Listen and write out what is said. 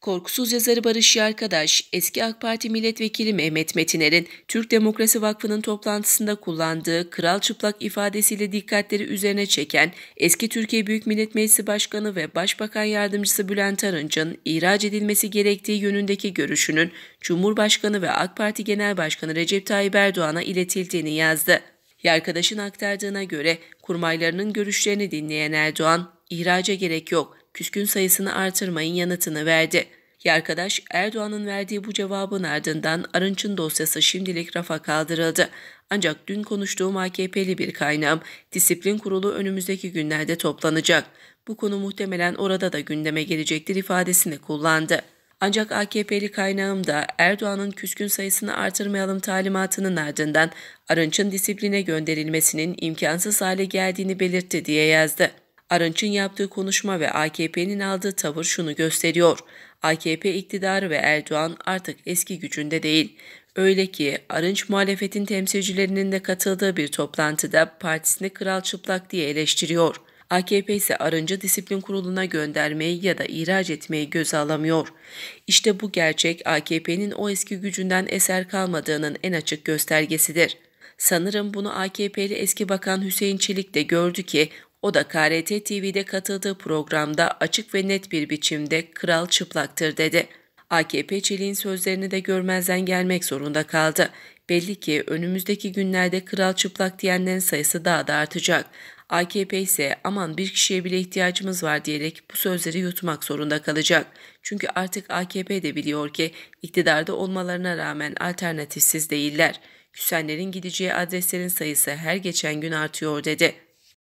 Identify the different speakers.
Speaker 1: Korkusuz yazarı Barış Yarkadaş, eski AK Parti milletvekili Mehmet Metiner'in Türk Demokrasi Vakfı'nın toplantısında kullandığı kral çıplak ifadesiyle dikkatleri üzerine çeken eski Türkiye Büyük Millet Meclisi Başkanı ve Başbakan Yardımcısı Bülent Arınç'ın ihraç edilmesi gerektiği yönündeki görüşünün Cumhurbaşkanı ve AK Parti Genel Başkanı Recep Tayyip Erdoğan'a iletildiğini yazdı. Yarkadaş'ın aktardığına göre kurmaylarının görüşlerini dinleyen Erdoğan, ihraca gerek yok, küskün sayısını artırmayın yanıtını verdi. Yarkadaş Erdoğan'ın verdiği bu cevabın ardından Arınç'ın dosyası şimdilik rafa kaldırıldı. Ancak dün konuştuğum AKP'li bir kaynağım disiplin kurulu önümüzdeki günlerde toplanacak. Bu konu muhtemelen orada da gündeme gelecektir ifadesini kullandı. Ancak AKP'li kaynağım da Erdoğan'ın küskün sayısını artırmayalım talimatının ardından Arınç'ın disipline gönderilmesinin imkansız hale geldiğini belirtti diye yazdı. Arınç'ın yaptığı konuşma ve AKP'nin aldığı tavır şunu gösteriyor. AKP iktidarı ve Erdoğan artık eski gücünde değil. Öyle ki Arınç muhalefetin temsilcilerinin de katıldığı bir toplantıda partisini kral çıplak diye eleştiriyor. AKP ise Arınç'ı disiplin kuruluna göndermeyi ya da ihraç etmeyi göze alamıyor. İşte bu gerçek AKP'nin o eski gücünden eser kalmadığının en açık göstergesidir. Sanırım bunu AKP'li eski bakan Hüseyin Çelik de gördü ki o da KRT TV'de katıldığı programda açık ve net bir biçimde kral çıplaktır dedi. AKP Çelik'in sözlerini de görmezden gelmek zorunda kaldı. Belli ki önümüzdeki günlerde kral çıplak diyenlerin sayısı daha da artacak. AKP ise aman bir kişiye bile ihtiyacımız var diyerek bu sözleri yutmak zorunda kalacak. Çünkü artık AKP de biliyor ki iktidarda olmalarına rağmen alternatifsiz değiller. Küsenlerin gideceği adreslerin sayısı her geçen gün artıyor dedi.